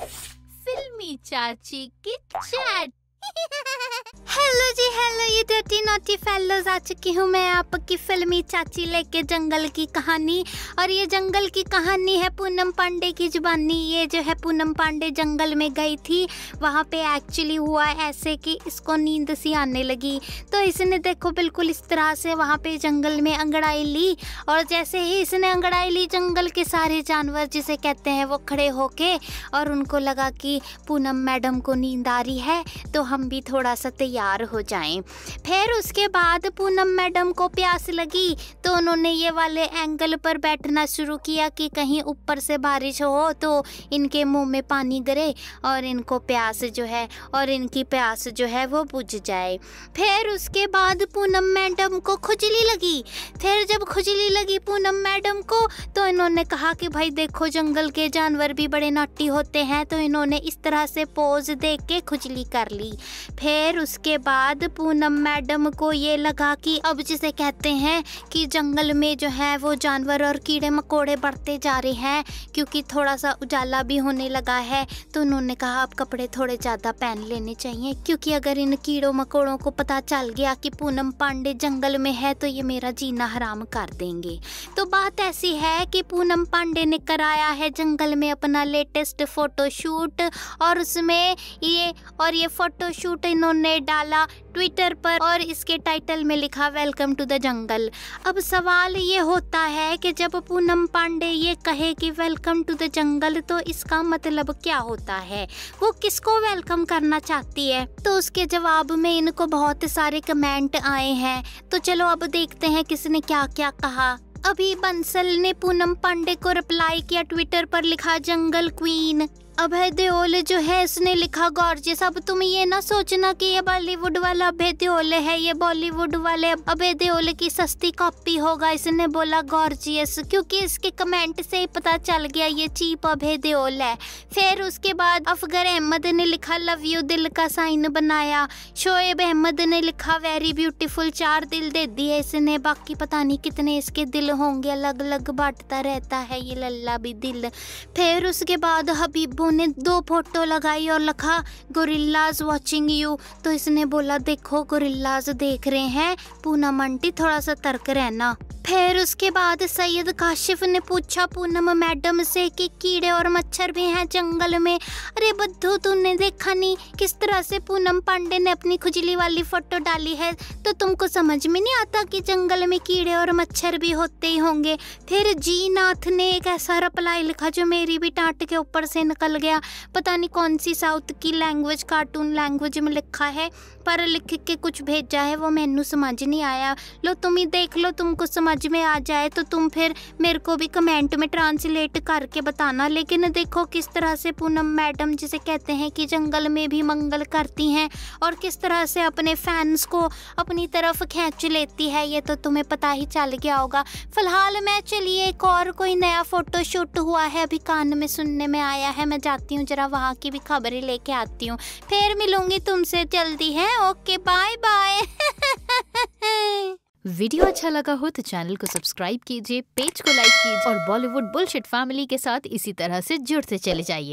फिल्मी चाची की चैट हेलो जी हेलो ये डर्टी नोटी फेलोज आ चुकी हूँ मैं आपकी फिल्मी चाची लेके जंगल की कहानी और ये जंगल की कहानी है पूनम पांडे की जुबानी ये जो है पूनम पांडे जंगल में गई थी वहाँ पे एक्चुअली हुआ ऐसे कि इसको नींद सी आने लगी तो इसने देखो बिल्कुल इस तरह से वहाँ पे जंगल में अंगड़ाई ली और जैसे ही इसने अंगड़ाई ली जंगल के सारे जानवर जिसे कहते हैं वो खड़े होके और उनको लगा कि पूनम मैडम को नींद आ रही है तो हम भी थोड़ा सा तैयार हो जाएं। फिर उसके बाद पूनम मैडम को प्यास लगी तो उन्होंने ये वाले एंगल पर बैठना शुरू किया कि कहीं ऊपर से बारिश हो तो इनके मुंह में पानी गिरे और इनको प्यास जो है और इनकी प्यास जो है वो बुझ जाए फिर उसके बाद पूनम मैडम को खुजली लगी फिर जब खुजली लगी पूनम मैडम को तो इन्होंने कहा कि भाई देखो जंगल के जानवर भी बड़े नाटी होते हैं तो इन्होंने इस तरह से पोज देख के खुजली कर ली फिर उसके बाद पूनम मैडम को ये लगा कि अब जिसे कहते हैं कि जंगल में जो है वो जानवर और कीड़े मकोड़े बढ़ते जा रहे हैं क्योंकि थोड़ा सा उजाला भी होने लगा है तो उन्होंने कहा अब कपड़े थोड़े ज़्यादा पहन लेने चाहिए क्योंकि अगर इन कीड़ों मकोड़ों को पता चल गया कि पूनम पांडे जंगल में है तो ये मेरा जीना हराम कर देंगे तो बात ऐसी है कि पूनम पांडे ने कराया है जंगल में अपना लेटेस्ट फ़ोटोशूट और उसमें ये और ये फ़ोटो फोटोशूट इन्होंने डाला ट्विटर पर और इसके टाइटल में लिखा वेलकम टू द जंगल अब सवाल ये होता है कि जब पूनम पांडे ये कहे कि वेलकम टू द जंगल तो इसका मतलब क्या होता है वो किसको वेलकम करना चाहती है तो उसके जवाब में इनको बहुत सारे कमेंट आए हैं तो चलो अब देखते हैं किसने क्या क्या कहा अभी बंसल ने पूनम पांडे को रिप्लाई किया ट्विटर पर लिखा जंगल क्वीन अभय देओल जो है इसने लिखा गॉर्जियस अब तुम ये ना सोचना कि ये बॉलीवुड वाला अभय देओल है ये बॉलीवुड वाले अभय देओल की सस्ती कॉपी होगा इसने बोला गॉर्जियस क्योंकि इसके कमेंट से ही पता चल गया ये चीप अभय देओल है फिर उसके बाद अफगर अहमद ने लिखा लव यू दिल का साइन बनाया शोएब अहमद ने लिखा वेरी ब्यूटीफुल चार दिल दे दिए इसने बाकी पता नहीं कितने इसके दिल होंगे अलग अलग बांटता रहता है ये लल्ला भी दिल फिर उसके बाद हबीब बाबू उन्हें दो फोटो लगाई और लिखा गोरिल्लाज वॉचिंग यू तो इसने बोला देखो गोरिल्लाज देख रहे हैं पूनम आंटी थोड़ा सा तर्क रहना फिर उसके बाद सैयद काशिफ ने पूछा पूनम मैडम से कि कीड़े और मच्छर भी हैं जंगल में अरे बद्धू तूने देखा नहीं किस तरह से पूनम पांडे ने अपनी खुजली वाली फोटो डाली है तो तुमको समझ में नहीं आता कि जंगल में कीड़े और मच्छर भी होते ही होंगे फिर जी नाथ ने एक ऐसा रिप्लाई लिखा जो मेरी भी टाट के ऊपर से निकल गया पता नहीं कौन सी साउथ की लैंग्वेज कार्टून लैंग्वेज में लिखा है पर लिख के कुछ भेजा है वो मैनू समझ नहीं आया लो तुम ही देख लो तुमको समझ समझ में आ जाए तो तुम फिर मेरे को भी कमेंट में ट्रांसलेट करके बताना लेकिन देखो किस तरह से पूनम मैडम जिसे कहते हैं कि जंगल में भी मंगल करती हैं और किस तरह से अपने फैंस को अपनी तरफ खींच लेती है ये तो तुम्हें पता ही चल गया होगा फिलहाल मैं चलिए एक और कोई नया फ़ोटो शूट हुआ है अभी कान में सुनने में आया है मैं जाती हूँ ज़रा वहाँ की भी खबरें लेके आती हूँ फिर मिलूँगी तुमसे जल्दी है ओके बाय बाय वीडियो अच्छा लगा हो तो चैनल को सब्सक्राइब कीजिए पेज को लाइक कीजिए और बॉलीवुड बुलशिट फैमिली के साथ इसी तरह से जुड़ते चले जाइए